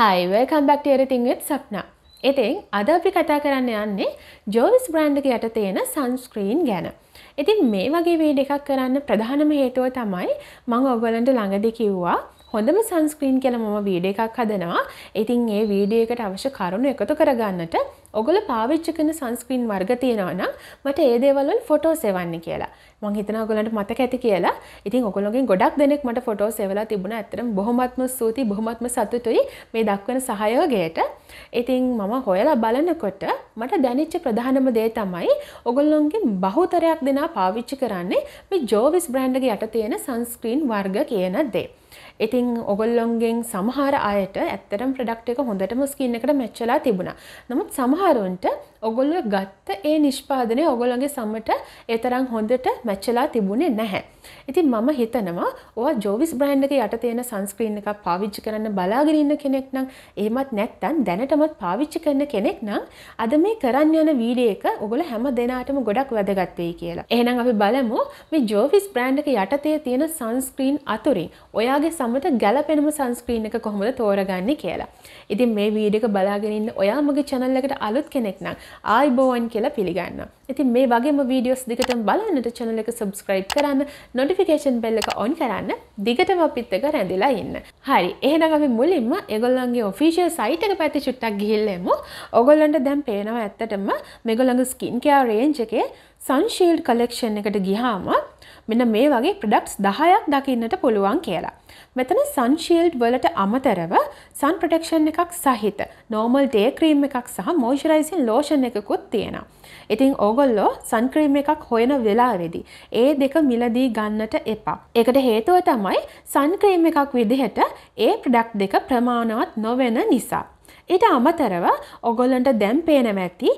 හයිවල් කම්බක්ටේරතිංවෙත් සක්නා. එතින් අද අපි කතා කරන්න යන්නේ ජෝවිස් බ්‍රන්්ඩක යට තියෙන සන්ස්ක්‍රීන් ගැන. ඉතින් මේ වගේ වීඩ එකක් කරන්න ප්‍රධානම හේතුව තමයි මං ඔගලන්ට ළඟදි කිව්වා හොඳම සන්ස්ක්‍රීන් කියල මම වීඩිය එකක් හදනවා ඉතින් ඒ වීඩිය එකට අවශ්‍ය කරුණු එකතු කරගන්නට ඔගොල පාවිච්චි කන සංස්ක්‍රීන් වර්ග තියෙනවනම් මට ඒ දේවල්වල ෆොටෝ සෙවන්න කියලා මං හිතන ඔගලට මතක ඇති කියලා ඉතින් ඔගොලොගෙන් ගොඩක් දෙනෙක් මට ෆොටෝ සෙවලා තිබුණ ඇතරම් බොහොමත්ම සූති බොහොමත්ම සතුතුයි මේ දක්වන සහයෝගයට ඉතින් මම හොයලා බලනකොට මට දැනිච්ච ප්‍රධානම දේ තමයි ඔගොල්ලොන්ගේ බහුතරයක් දෙනා පාවිච්චි කරන්නේ මේ ජෝවිස් බ්‍රන්්ඩගේ යට තියෙන සංස්ක්‍රීන් වර්ග කියන දේ ඉතින් ඔගොල්ලොන්ගෙන් සමහර අයට ඇත්තරම් ප්‍රඩක්් එක හොඳටම ස්කින්න එකට මැච්චලා තිබුණා නමුත් සමහරුන්ට ඔගොල්ල ගත්ත ඒ නිෂ්පාදනය ඔගොල්ලොගේ සම්මට ඒතරම් හොඳට මැච්චලා තිබුණේ නැහැ. ඉතින් මම හිතනවා ඔවා ජෝවිස් බ්‍රයින්්ක යට තියෙන සංස්ක්‍රීන් එක පාවිච්චි කරන්න බලාගරන්න කෙනෙක් නම් ඒමත් නැත්තන් දැනටමත් පාවිච්චි කරන්න කෙනෙක් නම් අද මේ කරන්න යන වීඩිය එක ඔගොල හැම දෙනාටම ගොඩක් වැදගත්වෙයි කියලා. එහනම් අපි බලමු මේ ජෝෆිස් බ්‍රෑන්්ක යටතේ තියෙන සංස්ක්‍රීන් අතුරින් ඔයාගේ සම තමට ගැලපෙනම සංස්ක්‍රීන් එක කොහොමද තෝරගන්නේ කියලා. ඉතින් මේ වීඩියක බලාගෙනන්න ඔයාමගේ චැනල්ලකට අලුත් කෙනෙක් නම් ආයිබෝවන් කියලා පිළිගන්න. ඉතින් මේ වගේම වීඩියෝස් දිගට බලන්නට චැනල එක සබස්ක්‍රයිබ් කරන්න නොටිෆිකේෂන් බෙල්ල එක ඔන් කරන්න දිගටම අපිත්තක රැඳලා ඉන්න. හරි එහෙනම් අපි මුලින්ම ඒගොල්ලන්ගේ ඔෆිෂල් සයිට් එක පැති චුට්ටක් ගිහිල්ලෙමු. ඔගොල්ලන්ට දැන් පේනවා ඇත්තටම මේගොල්ලන්ගේ ස්කින් කෙයා රේන්ජ් එකේ සන්ශීල්ඩ් කලෙක්ෂන් එකට ගිහාම මෙන්න මේ වගේ ප්‍රඩක්ස් දහයක් දකින්නට පුළුවන් කියලා. මෙතන සංශීල්ඩ් වලට අමතරව සන් ප්‍රටෙක්ෂන් එකක් සහිත නෝමල් ඩේ ක්‍රීම් එකක් සහ මෝෂරයිසින් ලෝෂන් එකකුත් තියෙනවා. ඉතින් ඕගොල්ලෝ සන්ක්‍රීම් එකක් හොයන වෙලාවෙදි. ඒ දෙක මිලදී ගන්නට එපා. එකට හේතුව තමයි සන්ක්‍රීම් එකක් විදිහට ඒ ප්‍රඩක්් දෙක ප්‍රමාණවත් නොවෙන නිසා. ඊට අමතරව ඔගොල්ලන්ට දැම් පේනමැති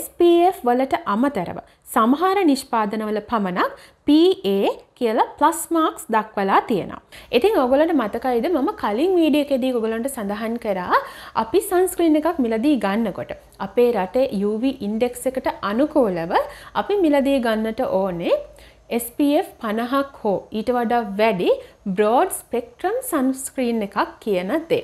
SPF වලට අමතරව සමහර නිෂ්පාදනවල පමණක් PA කියලා ප්ලස් මාක්ස් දක්වලා තියෙනවා. ඉතින් ඔගොලට මතකයිද මම කලින් වීඩියෝ එකේදී ඔගොලන්ට සඳහන් කරා අපි සන්ස්ක්‍රීන් එකක් මිලදී ගන්නකොට අපේ රටේ UV ඉන්ඩෙක්ස් එකට අනුකූලව අපි මිලදී ගන්නට ඕනේ SPF 50ක් හෝ ඊට වඩා වැඩි බ්‍රෝඩ් ස්පෙක්ට්‍රම් සන්ස්ක්‍රීන් එකක් කියන දේ.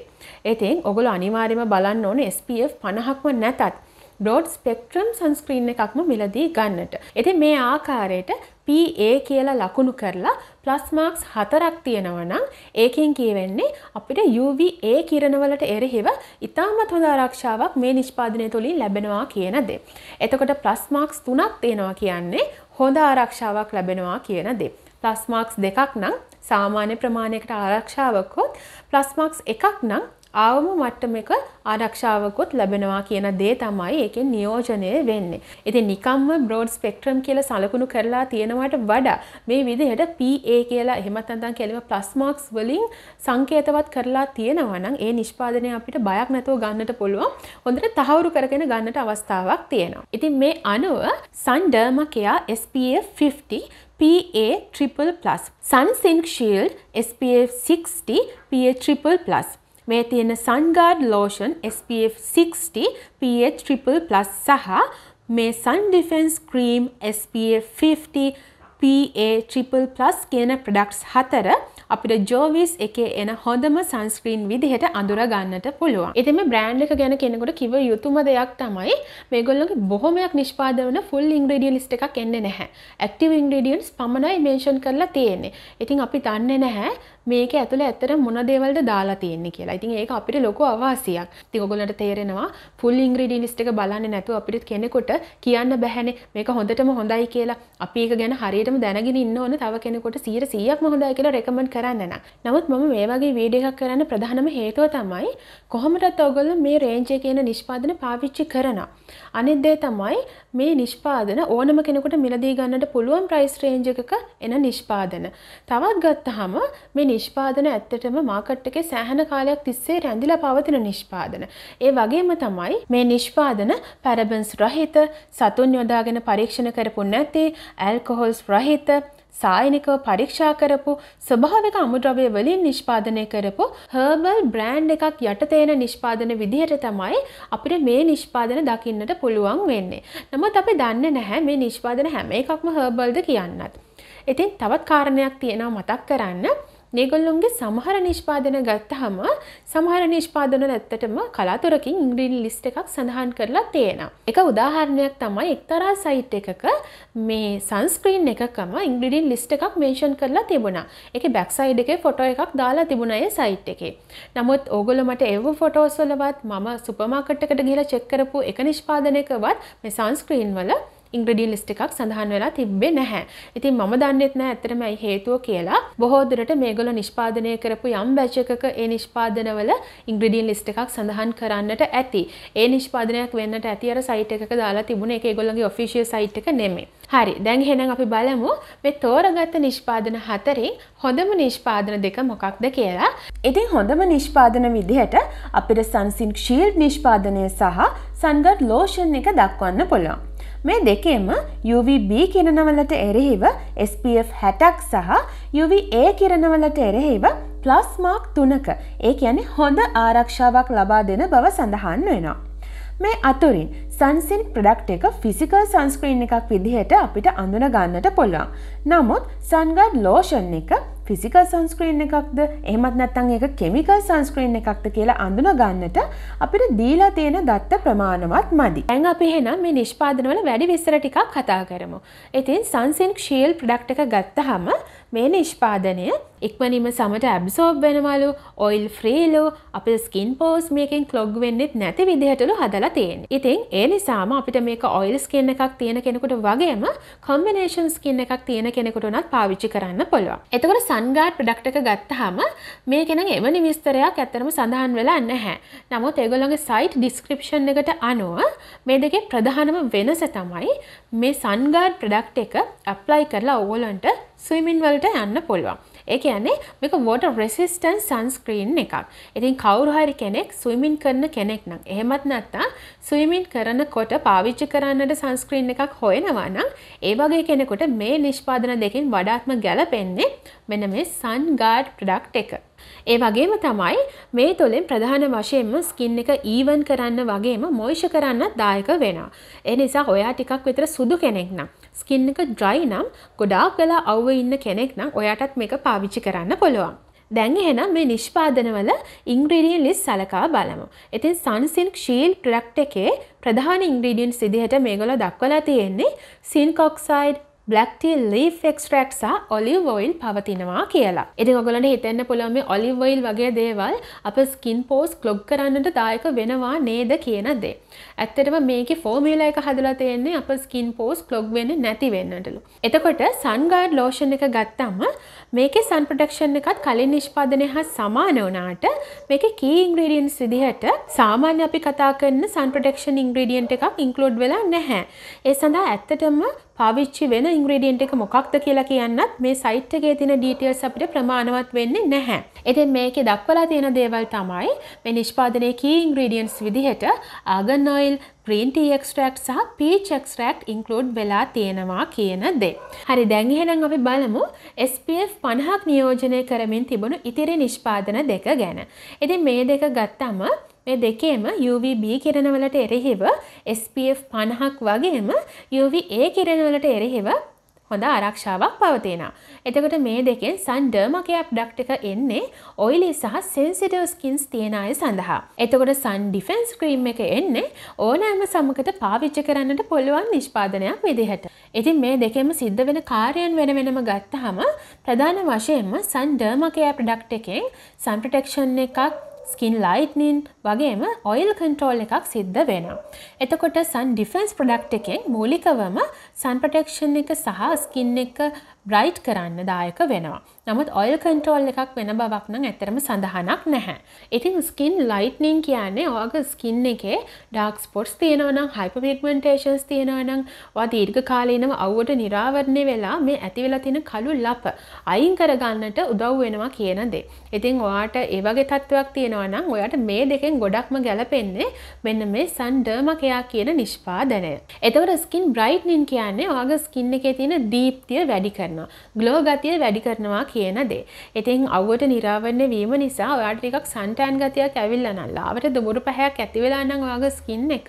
ඉතින් ඔගොල්ලෝ අනිවාර්යයෙන්ම බලන්න ඕනේ SPF 50ක්ම නැතත් බ්‍රෝඩ් ස්පෙක්ට්‍රම් සන්ස්ක්‍රීන් එකක්ම මිලදී ගන්නට. ඉතින් මේ ආකාරයට PA කියලා ලකුණු කරලා ප්ලස් මාක්ස් හතරක් තියෙනවා නම් ඒකෙන් කියවෙන්නේ අපිට UVA කිරණවලට එරෙහිව ඉතාමත් හොඳ ආරක්ෂාවක් මේ නිෂ්පාදනය තුලින් ලැබෙනවා කියන දේ. එතකොට ප්ලස් මාක්ස් 3ක් තියෙනවා කියන්නේ හොඳ ආරක්ෂාවක් ලැබෙනවා කියන දේ. ප්ලස් මාක්ස් දෙකක් නම් සාමාන්‍ය ප්‍රමාණයකට ආරක්ෂාවක් හොත් ප්ලස් මාක්ස් එකක් නම් ආවම මට්ටමක ආරක්ෂාවකුත් ලැබෙනවා කියන දේ තමයි ඒකෙන් නියෝජනය වෙන්නේ. ඉතින් නිකම්ම බ්‍රෝඩ් ස්පෙක්ට්‍රම් කියලා සලකුණු කරලා තියෙනවට වඩා මේ විදිහට PA කියලා එහෙමත් නැත්නම් කෙලිම ප්ලස් මාක්ස් වලින් සංකේතවත් කරලා තියෙනවා නම් ඒ නිෂ්පාදනය අපිට බයක් නැතුව ගන්නට පුළුවන්. හොඳට තහවුරු කරගෙන ගන්නට අවස්ථාවක් තියෙනවා. ඉතින් මේ අනුව සන් ඩර්මකයා SPF 50 PA triple plus, sun sink shield SPF 60 PA triple plus. මේ තියෙන sunguard lotion SPF 60 PH triple plus සහ මේ sun defense cream SPF 50 PA triple plus කියන ප්‍රොඩක්ට්ස් හතර අපිට ජෝවිස් එකේ එන හොඳම සන්ස්ක්‍රීන් විදිහට අඳුර ගන්නට පුළුවන්. ඉතින් මේ බ්‍රෑන්ඩ් එක ගැන කෙනෙකුට කිව යුතුම දෙයක් තමයි මේගොල්ලෝගේ බොහොමයක් නිෂ්පාදන වන ෆුල් ඉන්ග්‍රීඩියන් ලිස්ට් එකක් එන්නේ නැහැ. ඇක්ටිව් ඉන්ග්‍රීඩියන්ස් පමණයි මෙන්ෂන් කරලා තියෙන්නේ. ඉතින් අපි දන්නේ නැහැ මේක ඇතුළ ඇත්තට මොන දේවල්ද දාලා තියෙන්නේ කියලා. ඉතින් ඒක අපිට ලොකු අවාසියක්. ඉතින් ඔයගොල්ලන්ට තේරෙනවා ෆුල් ඉන්ග්‍රීඩියන්ට්ස් ටික බලන්නේ නැතුව අපිට කෙනෙකුට කියන්න බැහැනේ මේක හොඳටම හොඳයි කියලා. අපි ඒක ගැන හරියටම දැනගෙන ඉන්න ඕන තව කෙනෙකුට 100%ක්ම හොඳයි කියලා රෙකමන්ඩ් කරන්න නම්. නමුත් මම මේ වගේ වීඩියෝ එකක් කරන්න ප්‍රධානම හේතුව තමයි කොහොමදත් ඔයගොල්ලෝ මේ රේන්ජ් එකේ කියන නිෂ්පාදන පාවිච්චි කරනවා. අනිත් දේ තමයි මේ නිෂ්පාදන ඕනම කෙනෙකුට මිලදී ගන්නට පුළුවන් ප්‍රයිස් රේන්ජ් එකක එන නිෂ්පාදන. තවත් ගත්තාම මේ නිෂ්පාදන ඇත්තටම මාකට් එකේ සෑහෙන කාලයක් තිස්සේ රැඳිලා පවතින නිෂ්පාදන. ඒ වගේම තමයි මේ නිෂ්පාදන පැරබන්ස් රහිත, සතුන් යොදාගෙන පරීක්ෂණ කරපු නැති, ඇල්කොහොල්ස් රහිත, සායනිකව පරීක්ෂා කරපු ස්වභාවික අමුද්‍රව්‍ය වලින් නිෂ්පාදනය කරපු හර්බල් බ්‍රෑන්ඩ් එකක් යටතේන නිෂ්පාදන විදිහට තමයි අපිට මේ නිෂ්පාදන දකින්නට පුළුවන් වෙන්නේ. නමුත් අපි දන්නේ නැහැ මේ නිෂ්පාදන හැම එකක්ම හර්බල්ද කියන්නත්. ඉතින් තවත් කාරණයක් තියෙනවා මතක් කරන්න. මේගොල්ලුන්ගේ සමහර නිෂ්පාදන ගත්තහම සමහර නිෂ්පාදන නැත්තටම කලාතුරකින් ඉංග්‍රීන් ලිස්ට එකක් සඳහන් කරලා තියෙන. එක උදාහරණයක් තමයි එක්තරා සයිට් එකක මේ සංස්ක්‍රීන් එකකම ඉංග්‍රීඩින් ලිස්ට එකක් මේෂන් කරලා තිබුණා එක බැක්සයිඩ් එක ෆොට එකක් දාලා තිබුණය සයිට් එකේ. නමුත් ඕගොල මට එව ෆොටෝස්වලවත් මම සුපමාකට්ටකට ගිල චෙක්කරපු එක නිෂ්පාදනයකවත් මේ සංස්ක්‍රීන් වල ඉංග්‍රඩියන් ලිස්ට් එකක් සඳහන් වෙලා තිබ්බේ නැහැ. ඉතින් මම දන්නෙත් නැහැ ඇත්තටම ඇයි හේතුව කියලා. බොහෝ දුරට මේගොල්ලෝ නිෂ්පාදනය කරපු යම් බැච් එකක ඒ නිෂ්පාදනවල ඉංග්‍රඩියන් ලිස්ට් එකක් සඳහන් කරන්නට ඇති. ඒ නිෂ්පාදනයක් වෙන්නට ඇති අර සයිට් එකක දාලා තිබුණ එක ඒගොල්ලන්ගේ ඔෆිෂියල් සයිට් එක නෙමෙයි. හරි දැන් එහෙනම් අපි බලමු මේ තෝරගත්ත නිෂ්පාදන හතරෙන් හොඳම නිෂ්පාදන දෙක මොකක්ද කියලා. ඉතින් හොඳම නිෂ්පාදන විදිහට අපිට සන්සින් ශීල්ඩ් නිෂ්පාදනය සහ සන්ගට් ලෝෂන් එක දක්වන්න පුළුවන්. මේ දෙකේම UVB කිරණවලට එරෙහිව SPF 60ක් සහ UVA කිරණවලට එරෙහිව ප්ලස් මාක් 3ක ඒ කියන්නේ හොඳ ආරක්ෂාවක් ලබා දෙන බව සඳහන් වෙනවා. මේ අතුරින් සන්සින් ප්‍රඩක්් එක ෆිසිකල් සංස්ක්‍රීන් එකක් විදිහට අපිට අඳුන ගන්නට පුළුවන්. නමුත් සන්ගඩ් ලෝෂන් එක ෆිසිකල් සංස්ක්‍රීන් එකක්ද එහමත් නැත්තං එක කෙමිකල් සංස්ක්‍රීන් එකක්ද කියලා අඳුන ගන්නට අපිට දීලා තියෙන දත්ත ප්‍රමාණවත් මදි. ඇන් අපි එහෙනම් මේ නිෂ්පාදනවල වැඩි විස්තර ටිකක් කතා කරමු. ඉතින් සන්සින් ක්ෂීල් ප්‍රඩක්ට් එක ගත්තහම මේ නිෂ්පාදනය එක්මනිම සමට ඇබ්සෝබ් වෙනවලු ඔයිල් ෆ්‍රීලු අප ස්කින් පෝස් මේකෙන් කලොග් වෙන්නෙත් නැති විදිහටලු හදලා තියෙන ඉතින් ඒ නිසාම අපිට මේක ඔයිල් ස්කින්න එකක් තියෙන කෙනෙකුට වගේම කොම්බිනේෂන් ස්කින්න එකක් තියෙන කෙනෙකුට උනත් පාවිච්චි කරන්න පුළුවන් එතකොට සන්ගාඩ් ප්‍රඩක්ට එක ගත්තහම මේකෙන එවැනි විස්තරයක් ඇත්තරම සඳහන් වෙලා නැහැ නමුත් ඒගොල්ලොගේ සයිට් ඩිස්ක්‍රිප්ෂන් එකට අනුව මේ දෙකේ ප්‍රධානම වෙනස තමයි මේ සන්ගාඩ් ප්‍රඩක්් එක අප්ලයි කරලා ඔවලන්ට ස්විමින් වලට යන්න පුළුවන් ඒ කියන්නේ මේක වෝටර් රෙසිස්ටන්ට් සන්ස්ක්‍රීන් එකක්. ඉතින් කවුරු හරි කෙනෙක් ස්විමින් කරන කෙනෙක් නම් එහෙමත් නැත්නම් ස්විමින් කරනකොට පාවිච්චි කරන්නට සන්ස්ක්‍රීන් එකක් හොයනවා නම් ඒ වගේ කෙනෙකුට මේ නිෂ්පාදන දෙකෙන් වඩාත්ම ගැලපෙන්නේ මෙන්න මේ සන් ගාඩ් ප්‍රොඩක්ට් එක. ඒ වගේම තමයි මේ තුළින් ප්‍රධාන වශයෙන්ම ස්කින් එක ඊවන් කරන්න වගේම මොයිෂ කරන්න දායක වෙනවා. ඒ නිසා ඔයා ටිකක් විතර සුදු කෙනෙක් නම් ස්කින් එක ඩ්‍රයි නම් ගොඩාක් වෙලා අවුව ඉන්න කෙනෙක් නම් ඔයාටත් මේක පාවිච්චි කරන්න පුළුවන්. දැන් එහෙනම් මේ නිෂ්පාදනවල ඉංග්‍රීඩියන් ලිස් සලකා බලමු. ඉතින් සන්සිල්ක් ශීල් ප්‍රඩක්ට් එකේ ප්‍රධාන ඉංග්‍රීඩියන්ස් විදිහට මේගොල්ලෝ දක්වලා තියෙන්නේ සින්කොක්සයිඩ්, බ්ලක්ටල් ලී ෆෙක්ස්ට්‍රක්ස ඔලිව ඔයිල් පවතිනවා කියලා. එති ඔගලට හිතන්න පුළොම ඔලිව ඔයිල් වගේ දේවල් අප ස්කින් පෝස් ක්ලොග් කරන්නට දායක වෙනවා නේද කියන දේ. ඇත්තටම මේක ෆෝමියලා එක හදලා තියෙන්නේ අප ස්කින් පෝස් ක්ලොග් වෙන්න නැති වෙන්නටලු. එතකොට සන්ගාඩ් ලෝෂන් එක ගත්තම මේක සන්ප්‍රටක්ෂන් එකත් කලින් නිෂ්පාදනය හා සමාන වනාට මේක කී ඉංග්‍රීඩියන්ස් විදිහට සාමාන්‍ය අපි කතා කරන්න සන්ප්‍රටක්ෂන් ඉංග්‍රීඩියන්ට එකක් ඉංකලෝඩ් වෙලා නැහැ. ඒ සඳහා ඇත්තටම පාවිච්චි වෙන ඉංග්‍රීඩියන්ට් එක මොකක්ද කියලා කියන්නත් මේ සයිට් එකේ තියෙන ඩීටේල්ස් අපිට ප්‍රමාණවත් වෙන්නේ නැහැ. ඉතින් මේකේ දක්වලා තියෙන දේවල් තමයි මේ නිෂ්පාදනයේ key ingredients විදිහට argan oil, green tea extract සහ peach extract include වෙලා තියෙනවා කියන දේ. හරි දැන් එහෙනම් අපි බලමු SPF 50ක් නියෝජනය කරමින් තිබුණු ඉතිරි නිෂ්පාදන දෙක ගැන. ඉතින් මේ දෙක ගත්තම මේ දෙකේම UVB කිරණවලට එරෙහිව SPF 50ක් වගේම UVA කිරණවලට එරෙහිව හොඳ ආරක්ෂාවක් පවතිනවා. එතකොට මේ දෙකෙන් සන් ඩර්මකේ ඇබ්ඩක්ට් එක එන්නේ ඔයිලි සහ සෙන්සිටිව් ස්කින්ස් තියෙන අය සඳහා. එතකොට සන් ඩිෆෙන්ස් ක්‍රීම් එක එන්නේ ඕනෑම සමකට පාවිච්චි කරන්නට පුළුවන් නිෂ්පාදනයක් විදිහට. ඉතින් මේ දෙකෙම සිද්ධ වෙන කාර්යයන් වෙන වෙනම ගත්තහම ප්‍රධාන වශයෙන්ම සන් ඩර්මකේ ඇබ්ඩක්ට් එකෙන් සන් ප්‍රොටෙක්ෂන් එකක් ස්කින් ලයිට්නින් වගේම ඔයිල් කන්ට්‍රෝල් එකක් සිද්ධ වෙනවා. එතකොට සන් ඩිෆෙන්ස් ප්‍රඩක්් එකෙන් මූලිකවම සන් ප්‍රටෙක්ෂන් එක සහ ස්කින් එක බ්‍රයිට් කරන්න දායක වෙනවා. නමුත් ඔයිල් කන්ට්‍රෝල් එකක් වෙන බවක් නම් ඇතරම සඳහනක් නැහැ. ඉතින් ස්කින් ලයිට්නිං කියන්නේ ඔයාගේ ස්කින් එකේ ඩාක් ස්පොට්ස් තියෙනවනම් හයිපපිගමෙන්ටේෂන්ස් තියෙනවනම් වා දීර්ඝ කාලීනව අවුවට නිරාවරණය වෙලා මේ ඇතිවෙලා තියෙන කළු ලප අයින් කරගන්නට උදව් වෙනවා කියන දේ. ඉතින් ඔයාට ඒ වගේ තත්ත්වයක් තියෙනවා නම් ඔයාට මේ දෙකෙන් වලින් ගොඩක්ම ගැලපෙන්නේ මෙන්න මේ සන් ඩර්මකයා කියන නිෂ්පාදනය. එතකොට ස්කින් බ්‍රයිට්නින් කියන්නේ ඔයාගේ ස්කින් එකේ තියෙන දීප්තිය වැඩි කරනවා. ග්ලෝ ගතිය වැඩි කරනවා කියන දේ. ඉතින් අවුවට නිරාවරණය වීම නිසා ඔයාට ටිකක් සන්ටෑන් ගතියක් ඇවිල්ලා නම් ලාවට දුඹුරු පැහැයක් ඇති වෙලා නම් ඔයාගේ ස්කින් එක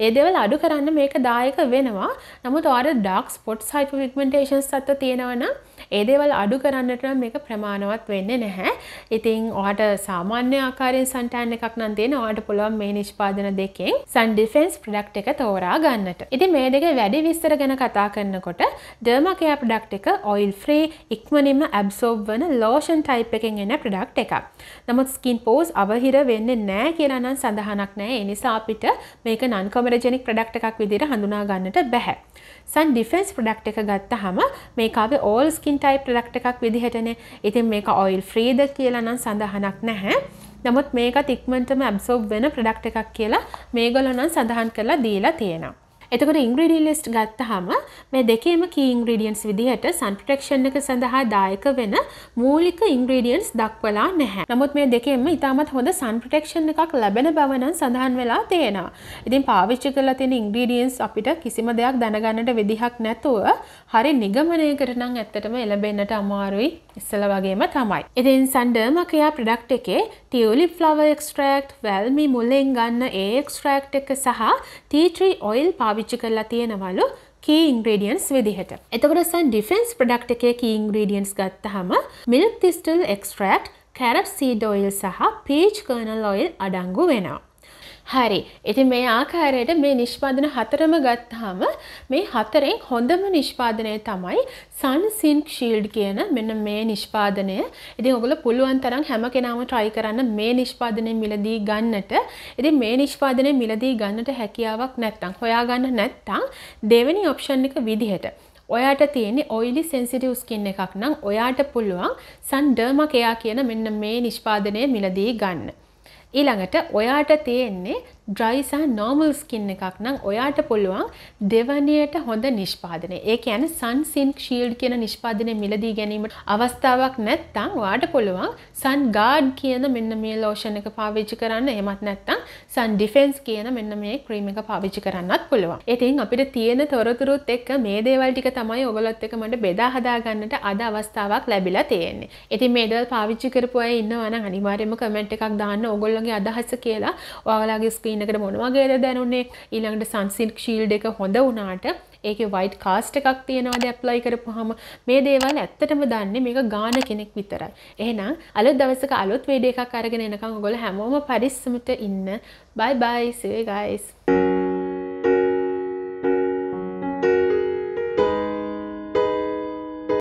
ඒ දේවල් අඩු කරන්න මේක දායක වෙනවා. නමුත් ඔයාට ඩාර්ක් ස්පොට්ස් හයිපර් පිග්මන්ටේෂන්ස් තත්ත්ව තියෙනවා නම් ඒ දේවල් අඩු කරන්නට නම් මේක ප්‍රමාණවත් වෙන්නේ නැහැ. ඉතින් ඔයාට සාමාන්‍ය ආකාරයෙන් සන්ටෑන් එකක් නම් තියෙන ඔයාට පුළුවන් මේ නිෂ්පාදන දෙකෙන් සන් ඩිෆෙන්ස් ප්‍රඩක්් එක තෝරා ගන්නට. ඉති මේ දෙක වැඩි විස්තර ගැන කතා කරන්නකොට ඩර්මකයා ප්‍රඩක්් එක ඔයිල් ෆ්‍රී ඉක්මනින්ම ඇබ්සෝබ් වන ලෝෂන් ටයිප් එකෙන් එන ප්‍රඩක්් එකක්. නමුත් ස්කින් පෝස් අවහිර වෙන්න නෑ කියරනන් සඳහනක් නෑ එනිසා අපිට මේක නන්කොමරජනික් ප්‍රඩක්් එකක් විදිර හඳුනා ගන්නට බැහැ. සන් ඩිෆෙන්ස් ප්‍රඩක්් එක ගත්ත හම මේකාවේ ඕල් ස්කින් ටයිප් ප්‍රඩක්් එකක් විදිහටන ඉතින් මේක ඔයිල් ෆ්‍රීද කියලනම් සඳහනක් නැහැ නමුත් මේකත් ඉක්මනටම ඇබ්සෝබ් වෙන ප්‍රොඩක්ට් එකක් කියලා මේගොල්ලෝ නම් සඳහන් කරලා දීලා තියෙනවා. එතකොට ඉංග්‍රඩිය ලිස්ට් ගත්තහම මේ දෙකේම කී ඉංග්‍රඩියන්ස් විදිහට සන්ප්‍රටක්ෂන් එක සඳහා දායක වෙන මූලික ඉංග්‍රඩියන්ස් දක්වලා නැහැ. නමුත් මේ දෙකෙන්ම ඉතාමත් හොඳ සන්ප්‍රටක්ෂන් එකක් ලැබෙන බව නම් සඳහන් වෙලා තියෙනවා. ඉතින් පාවිච්චි කරලා තියෙන ඉංග්‍රඩියන්ස් අපිට කිසිම දෙයක් දැනගන්නට විදිහක් නැතුව හරි නිගමනයකට නම් ඇත්තටම එළඹෙන්නට අමාරුයි ඉස්සල වගේම තමයි. ඉතින් සන්ඩර්ම ක්‍රියා ප්‍රඩක්් එකේ ටියවලි ෆ්ලව එක්ස්ට්‍රක්් වැල්මි මුල්ලෙන් ගන්න ඒ එක්ස්ට්‍රක්් එක සහ තීත්‍රී ඔයිල් පාවිච්චි කරලා තියෙනවලු කී ඉංග්‍රීඩියන්ස් විදිහට. එතකොට සන් ඩිෆෙන්ස් ප්‍රඩක්් එකේ කී ඉංග්‍රීඩියන්ස් ගත්තහම milk thistle extract carrot seed oil සහ පීච් කර්නල් ඔයිල් අඩංගු වෙනවා. හරි ඉතින් මේ ආකාරයට මේ නිෂ්පාදන හතරම ගත්තාම මේ හතරෙන් හොඳම නිෂ්පාදනය තමයි සන් සින්ක් ශීල්ඩ් කියන මෙන්න මේ නිෂ්පාදනය. ඉතින් ඔයගොල්ලෝ පුළුවන් තරම් හැම කෙනාම try කරන්න මේ නිෂ්පාදනය මිලදී ගන්නට. ඉතින් මේ නිෂ්පාදනය මිලදී ගන්නට හැකියාවක් නැත්නම් හොයාගන්න නැත්නම් දෙවෙනි option එක විදිහට ඔයාට තියෙන්නේ ඔයිලි සෙන්සිටිව් ස්කින් එකක් නම් ඔයාට පුළුවන් සන් ඩර්මා කෙයා කියන මෙන්න මේ නිෂ්පාදනය මිලදී ගන්න. ඊළඟට ඔයාට තියෙන්නේ ඩ්‍රයිසහ නෝමල් ස්කින් එකක් නම් ඔයාට පුළුවන් දෙවනයට හොඳ නිෂ්පාදනය ඒ ඇන සන්සින් ශීල්ඩ් කියන නිෂ්පාදනය මිලදී ගැනීමට අවස්ථාවක් නැත්තං වාට පුළුවන් සන් ගාඩ් කියන මෙන්න මේ ලෝෂණ එක පාවිච්චි කරන්න එමත් නැත්තං සන් ඩිෆෙන්ස් කියන මෙන්න මේ ක්‍රීම එක පාවිච්චි කරන්නත් පුළුවන් ඉතින් අපිට තියෙන තොරතුරුත් එක්ක මේ දේවල් ටික තමයි ඔගලොත් එක මට බෙදා හදාගන්නට අද අවස්ථාවක් ලැබිලා තියෙන්නේ ඉතින් මේ දේවල් පාවිච්චි කරපු අය ඉන්නවනම් අනිවාර්යයෙන්ම කමෙන්ට් එකක් දාන්න ඕගොල්ලෝගේ අදහස කියලා ඔයාලගේ ස්ක්‍රීන් ස්ක්‍රීනකට මොනවගේද දැනුන්නේ ඊළඟට සන්සිල්ක් ශීල්ඩ එක හොඳ වුණාට ඒක වයිට් කාස්ට එකක් තියෙනවාද ඇප්ලයි කරපුහම මේ දේවල් ඇත්තටම දන්නේ මේක ගාන කෙනෙක් විතරයි. එහෙනම් අලුත් දවසක අලුත් වීඩියෝ එකක් අරගෙන එනකන් ඔයගොල්ලෝ හැමෝම පරිස්සමට ඉන්න. බයි බයි see you guys.